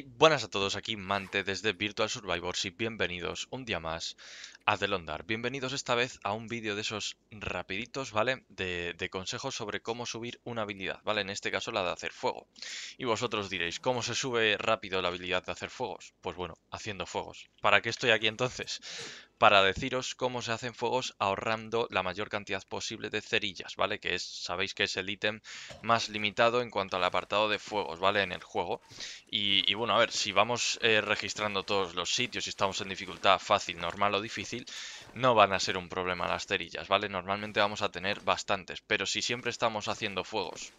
buenas a todos, aquí Mante desde Virtual Survivors y bienvenidos un día más a The Londar. Bienvenidos esta vez a un vídeo de esos rapiditos, ¿vale? De, de, consejos sobre cómo subir una habilidad, ¿vale? En este caso la de hacer fuego. Y vosotros diréis, ¿cómo se sube rápido la habilidad de hacer fuegos? Pues bueno, haciendo fuegos. ¿Para qué estoy aquí entonces? para deciros cómo se hacen fuegos ahorrando la mayor cantidad posible de cerillas, ¿vale? Que es, sabéis que es el ítem más limitado en cuanto al apartado de fuegos, ¿vale? En el juego. Y, bueno, a ver, si vamos eh, registrando todos los sitios y estamos en dificultad fácil, normal o difícil, no van a ser un problema las cerillas, ¿vale? Normalmente vamos a tener bastantes, pero si siempre estamos haciendo fuegos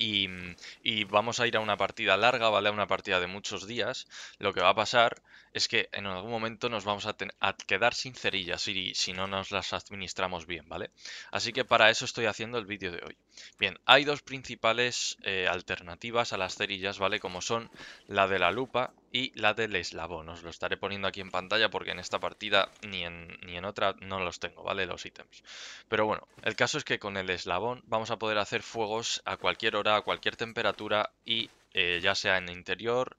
Mm, y, vamos a ir a una partida larga, ¿vale? A una partida de muchos días. Lo que va a pasar es que en algún momento nos vamos a, quedar sin cerillas y si no nos las administramos bien, ¿vale? Así que para eso estoy haciendo el vídeo de hoy. Bien, hay dos principales eh, alternativas a las cerillas, ¿vale? Como son la de la lupa y la del eslabón. Os lo estaré poniendo aquí en pantalla porque en esta partida ni en, otra no los tengo, ¿vale? Los ítems. Pero bueno, el caso es que con el eslabón vamos a poder hacer fuegos a cualquier hora, a cualquier temperatura y eh, ya sea en interior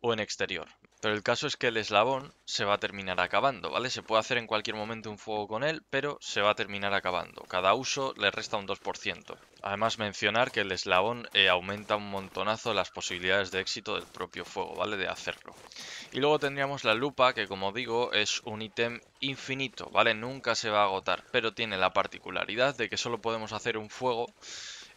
o en exterior, pero el caso es que el eslabón se va a terminar acabando, ¿vale? Se puede hacer en cualquier momento un fuego con él, pero se va a terminar acabando. Cada uso le resta un 2%. Además mencionar que el eslabón eh, aumenta un montonazo las posibilidades de éxito del propio fuego, ¿vale? De hacerlo. Y luego tendríamos la lupa, que como digo es un ítem infinito, ¿vale? Nunca se va a agotar, pero tiene la particularidad de que solo podemos hacer un fuego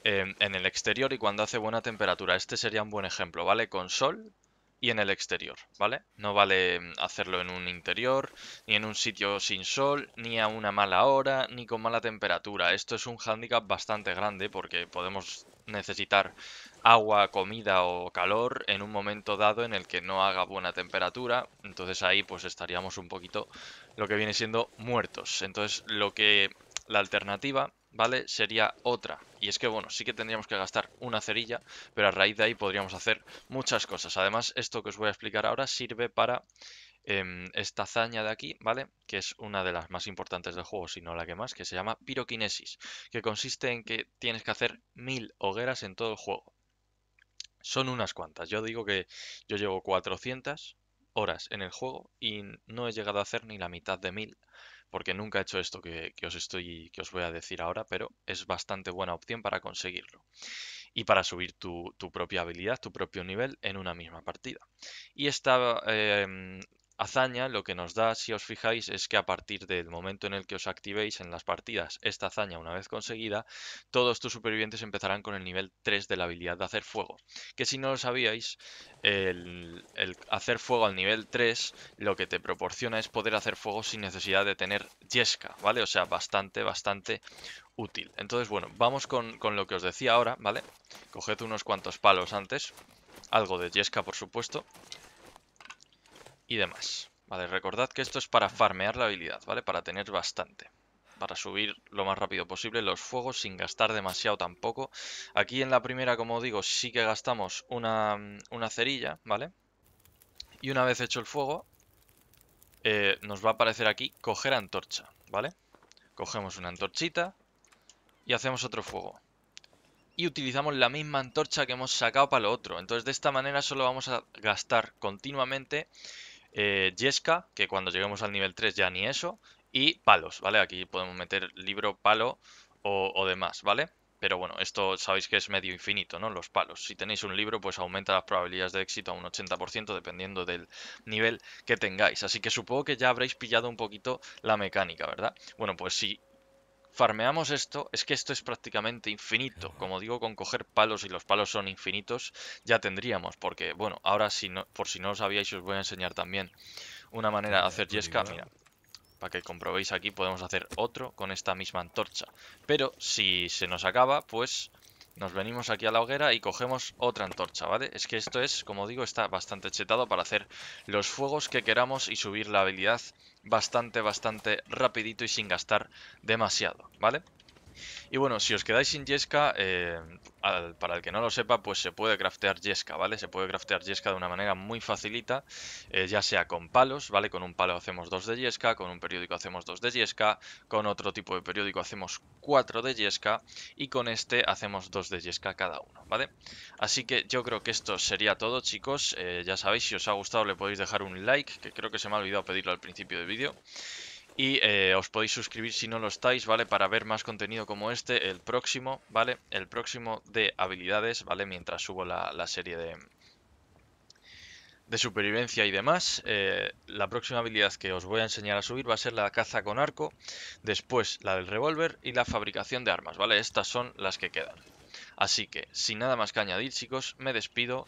eh, en el exterior y cuando hace buena temperatura. Este sería un buen ejemplo, ¿vale? Con sol, y en el exterior, ¿vale? No vale mm, hacerlo en un interior, ni en un sitio sin sol, ni a una mala hora, ni con mala temperatura. Esto es un hándicap bastante grande porque podemos necesitar agua, comida o calor en un momento dado en el que no haga buena temperatura, entonces ahí pues estaríamos un poquito lo que viene siendo muertos. Entonces lo que la alternativa ¿vale? Sería otra. Y es que, bueno, sí que tendríamos que gastar una cerilla, pero a raíz de ahí podríamos hacer muchas cosas. Además, esto que os voy a explicar ahora sirve para em, esta hazaña de aquí, ¿vale? Que es una de las más importantes del juego, si no la que más, que se llama piroquinesis, que consiste en que tienes que hacer mil hogueras en todo el juego. Son unas cuantas. Yo digo que yo llevo 400 horas en el juego y no he llegado a hacer ni la mitad de mil porque nunca he hecho esto que, os estoy, que os voy a decir ahora, pero es bastante buena opción para conseguirlo y para subir tu, propia habilidad, tu propio nivel en una misma partida. Y esta em, hazaña lo que nos da, si os fijáis, es que a partir del momento en el que os activéis en las partidas esta hazaña una vez conseguida, todos tus supervivientes empezarán con el nivel 3 de la habilidad de hacer fuego. Que si no lo sabíais, el, hacer fuego al nivel 3 lo que te proporciona es poder hacer fuego sin necesidad de tener yesca, ¿vale? O sea, bastante, bastante útil. Entonces, bueno, vamos con, con lo que os decía ahora, ¿vale? Coged unos cuantos palos antes, algo de yesca por supuesto y demás. Vale, recordad que esto es para farmear la habilidad, ¿vale? Para tener bastante. Para subir lo más rápido posible los fuegos sin gastar demasiado tampoco. Aquí en la primera, como digo, sí que gastamos una, cerilla, ¿vale? Y una vez hecho el fuego, eh, nos va a aparecer aquí coger antorcha, ¿vale? Cogemos una antorchita y hacemos otro fuego. Y utilizamos la misma antorcha que hemos sacado para lo otro. Entonces de esta manera solo vamos a gastar continuamente eh, Yesca, que cuando lleguemos al nivel 3 ya ni eso, y palos, ¿vale? Aquí podemos meter libro, palo o, o demás, ¿vale? Pero bueno, esto sabéis que es medio infinito, ¿no? Los palos. Si tenéis un libro, pues aumenta las probabilidades de éxito a un 80% dependiendo del nivel que tengáis. Así que supongo que ya habréis pillado un poquito la mecánica, ¿verdad? Bueno, pues si farmeamos esto, es que esto es prácticamente infinito. Como digo, con coger palos y los palos son infinitos, ya tendríamos. Porque, bueno, ahora si no, por si no lo sabíais, os voy a enseñar también una manera de hacer pues yesca. Mira, para que comprobéis aquí, podemos hacer otro con esta misma antorcha. Pero si se nos acaba, pues nos venimos aquí a la hoguera y cogemos otra antorcha, ¿vale? Es que esto es, como digo, está bastante chetado para hacer los fuegos que queramos y subir la habilidad bastante, bastante rapidito y sin gastar demasiado, ¿vale? Y bueno, si os quedáis sin Yesca, eh, para el que no lo sepa, pues se puede craftear Yesca, ¿vale? Se puede craftear Yesca de una manera muy facilita, eh, ya sea con palos, ¿vale? Con un palo hacemos dos de Yesca, con un periódico hacemos dos de Yesca, con otro tipo de periódico hacemos cuatro de Yesca y con este hacemos dos de Yesca cada uno, ¿vale? Así que yo creo que esto sería todo, chicos. Eh, ya sabéis, si os ha gustado le podéis dejar un like, que creo que se me ha olvidado pedirlo al principio del vídeo. Y eh, os podéis suscribir si no lo estáis, ¿vale? Para ver más contenido como este, el próximo, ¿vale? El próximo de habilidades, ¿vale? Mientras subo la, serie de, de supervivencia y demás. Eh, la próxima habilidad que os voy a enseñar a subir va a ser la caza con arco, después la del revólver y la fabricación de armas, ¿vale? Estas son las que quedan. Así que, sin nada más que añadir, chicos, me despido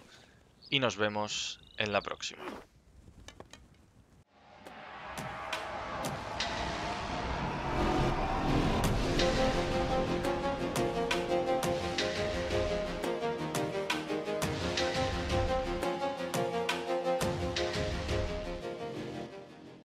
y nos vemos en la próxima.